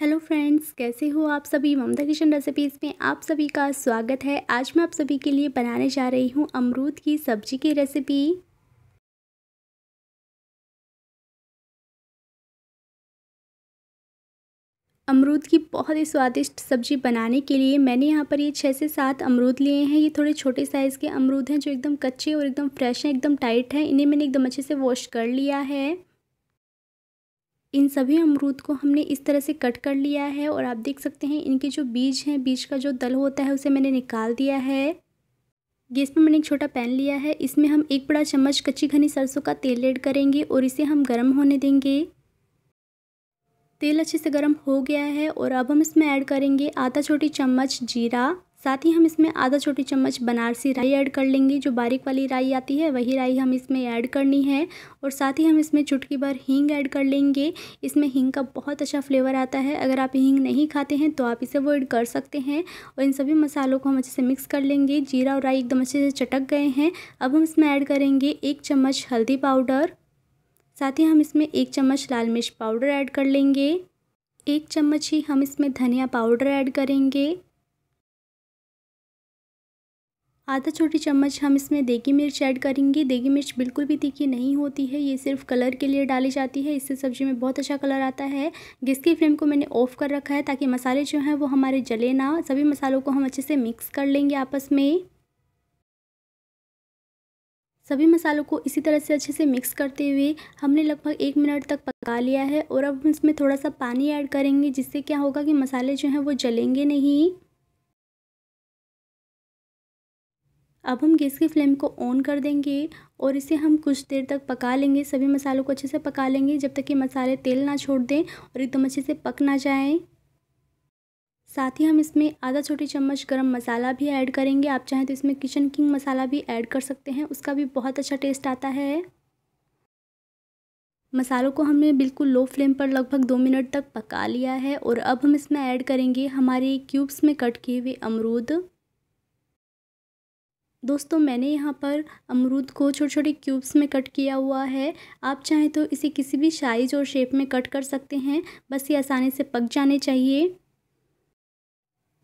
hello friends कैसे हो आप सभी ममता किशन रेसिपीज़ में आप सभी का स्वागत है आज मैं आप सभी के लिए बनाने जा रही हूँ अमरूद की सब्जी की रेसिपी अमरूद की बहुत ही स्वादिष्ट सब्जी बनाने के लिए मैंने यहाँ पर ये छः से सात अमरूद लिए हैं ये थोड़े छोटे साइज़ के अमरूद हैं जो एकदम कच्चे और एकदम फ्रेश हैं एकदम टाइट हैं इन्हें मैंने एकदम अच्छे से वॉश कर लिया है इन सभी अमरूद को हमने इस तरह से कट कर लिया है और आप देख सकते हैं इनके जो बीज हैं बीज का जो दल होता है उसे मैंने निकाल दिया है गैस पर मैंने एक छोटा पैन लिया है इसमें हम एक बड़ा चम्मच कच्ची घनी सरसों का तेल ऐड करेंगे और इसे हम गर्म होने देंगे तेल अच्छे से गर्म हो गया है और अब हम इसमें ऐड करेंगे आधा छोटी चम्मच जीरा साथ ही हम इसमें आधा छोटी चम्मच बनारसी राई ऐड कर लेंगे जो बारीक वाली राई आती है वही राई हम इसमें ऐड करनी है और साथ ही हम इसमें चुटकी भर हींग ऐड कर लेंगे इसमें हींग का बहुत अच्छा फ्लेवर आता है अगर आप हींग नहीं खाते हैं तो आप इसे अवॉइड कर सकते हैं और इन सभी मसालों को हम अच्छे से मिक्स कर लेंगे जीरा और राई एकदम अच्छे से चटक गए हैं अब हम इसमें ऐड करेंगे एक चम्मच हल्दी पाउडर साथ ही हम इसमें एक चम्मच लाल मिर्च पाउडर ऐड कर लेंगे एक चम्मच ही हम इसमें धनिया पाउडर ऐड करेंगे आधा छोटी चम्मच हम इसमें देगी मिर्च ऐड करेंगे देगी मिर्च बिल्कुल भी तीखी नहीं होती है ये सिर्फ कलर के लिए डाली जाती है इससे सब्ज़ी में बहुत अच्छा कलर आता है गैस की फ्लेम को मैंने ऑफ़ कर रखा है ताकि मसाले जो हैं वो हमारे जले ना सभी मसालों को हम अच्छे से मिक्स कर लेंगे आपस में सभी मसालों को इसी तरह से अच्छे से मिक्स करते हुए हमने लगभग एक मिनट तक पका लिया है और अब हम इसमें थोड़ा सा पानी ऐड करेंगे जिससे क्या होगा कि मसाले जो हैं वो जलेंगे नहीं अब हम गैस की फ्लेम को ऑन कर देंगे और इसे हम कुछ देर तक पका लेंगे सभी मसालों को अच्छे से पका लेंगे जब तक कि मसाले तेल ना छोड़ दें और एकदम अच्छे से पक ना जाएँ साथ ही हम इसमें आधा छोटी चम्मच गरम मसाला भी ऐड करेंगे आप चाहें तो इसमें किचन किंग मसाला भी ऐड कर सकते हैं उसका भी बहुत अच्छा टेस्ट आता है मसालों को हमने बिल्कुल लो फ्लेम पर लगभग दो मिनट तक पका लिया है और अब हम इसमें ऐड करेंगे हमारे क्यूब्स में कट किए हुए अमरूद दोस्तों मैंने यहाँ पर अमरूद को छोटे छोटे क्यूब्स में कट किया हुआ है आप चाहें तो इसे किसी भी साइज और शेप में कट कर सकते हैं बस ये आसानी से पक जाने चाहिए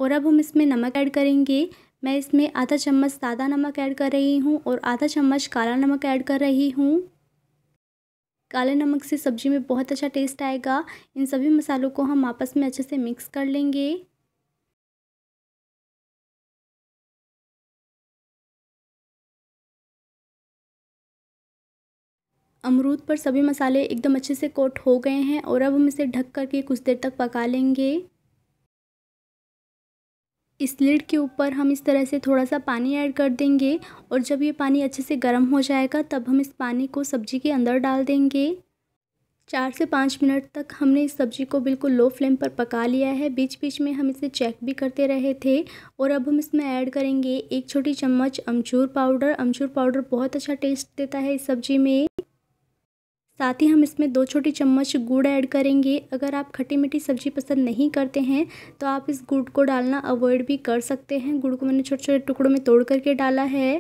और अब हम इसमें नमक ऐड करेंगे मैं इसमें आधा चम्मच सादा नमक ऐड कर रही हूँ और आधा चम्मच काला नमक ऐड कर रही हूँ काले नमक से सब्ज़ी में बहुत अच्छा टेस्ट आएगा इन सभी मसालों को हम आपस में अच्छे से मिक्स कर लेंगे अमरूद पर सभी मसाले एकदम अच्छे से कोट हो गए हैं और अब हम इसे ढक करके कुछ देर तक पका लेंगे इस लिड के ऊपर हम इस तरह से थोड़ा सा पानी ऐड कर देंगे और जब ये पानी अच्छे से गर्म हो जाएगा तब हम इस पानी को सब्जी के अंदर डाल देंगे चार से पाँच मिनट तक हमने इस सब्ज़ी को बिल्कुल लो फ्लेम पर पका लिया है बीच बीच में हम इसे चेक भी करते रहे थे और अब हम इसमें ऐड करेंगे एक छोटी चम्मच अमचूर पाउडर अमचूर पाउडर बहुत अच्छा टेस्ट देता है इस सब्ज़ी में साथ ही हम इसमें दो छोटी चम्मच गुड़ ऐड करेंगे अगर आप खट्टी मीठी सब्ज़ी पसंद नहीं करते हैं तो आप इस गुड़ को डालना अवॉइड भी कर सकते हैं गुड़ को मैंने छोटे छोटे टुकड़ों में तोड़ करके डाला है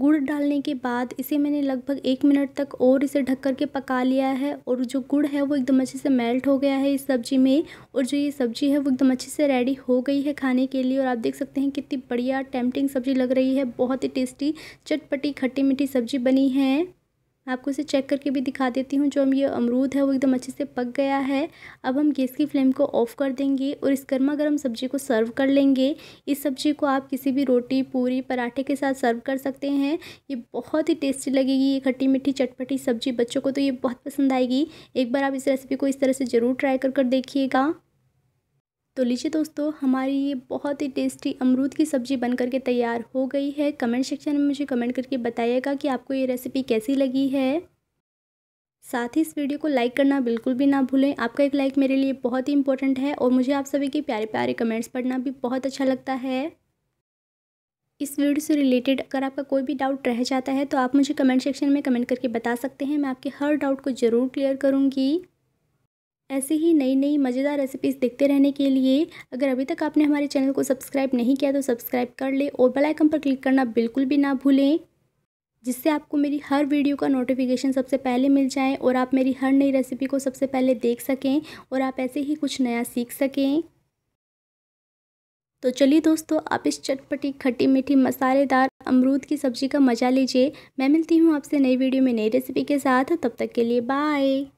गुड़ डालने के बाद इसे मैंने लगभग एक मिनट तक और इसे ढक कर के पका लिया है और जो गुड़ है वो एकदम अच्छे से मेल्ट हो गया है इस सब्ज़ी में और जो ये सब्ज़ी है वो एकदम अच्छे से रेडी हो गई है खाने के लिए और आप देख सकते हैं कितनी बढ़िया टेम्पटिंग सब्ज़ी लग रही है बहुत ही टेस्टी चटपटी खट्टी मीठी सब्ज़ी बनी है मैं आपको इसे चेक करके भी दिखा देती हूँ जो हम ये अमरूद है वो एकदम अच्छे से पक गया है अब हम गैस की फ्लेम को ऑफ़ कर देंगे और इस गर्मा गर्म सब्जी को सर्व कर लेंगे इस सब्जी को आप किसी भी रोटी पूरी पराठे के साथ सर्व कर सकते हैं ये बहुत ही टेस्टी लगेगी ये खट्टी मीठी चटपटी सब्जी बच्चों को तो ये बहुत पसंद आएगी एक बार आप इस रेसिपी को इस तरह से ज़रूर ट्राई कर कर देखिएगा तो लीजिए दोस्तों हमारी ये बहुत ही टेस्टी अमरूद की सब्ज़ी बन करके तैयार हो गई है कमेंट सेक्शन में मुझे कमेंट करके बताइएगा कि आपको ये रेसिपी कैसी लगी है साथ ही इस वीडियो को लाइक करना बिल्कुल भी ना भूलें आपका एक लाइक मेरे लिए बहुत ही इंपॉर्टेंट है और मुझे आप सभी के प्यारे प्यारे कमेंट्स पढ़ना भी बहुत अच्छा लगता है इस वीडियो से रिलेटेड अगर आपका कोई भी डाउट रह जाता है तो आप मुझे कमेंट सेक्शन में कमेंट करके बता सकते हैं मैं आपके हर डाउट को ज़रूर क्लियर करूँगी ऐसी ही नई नई मज़ेदार रेसिपीज़ देखते रहने के लिए अगर अभी तक आपने हमारे चैनल को सब्सक्राइब नहीं किया तो सब्सक्राइब कर लें और बेल आइकन पर क्लिक करना बिल्कुल भी ना भूलें जिससे आपको मेरी हर वीडियो का नोटिफिकेशन सबसे पहले मिल जाए और आप मेरी हर नई रेसिपी को सबसे पहले देख सकें और आप ऐसे ही कुछ नया सीख सकें तो चलिए दोस्तों आप इस चटपटी खट्टी मीठी मसालेदार अमरूद की सब्ज़ी का मज़ा लीजिए मैं मिलती हूँ आपसे नई वीडियो में नई रेसिपी के साथ तब तक के लिए बाय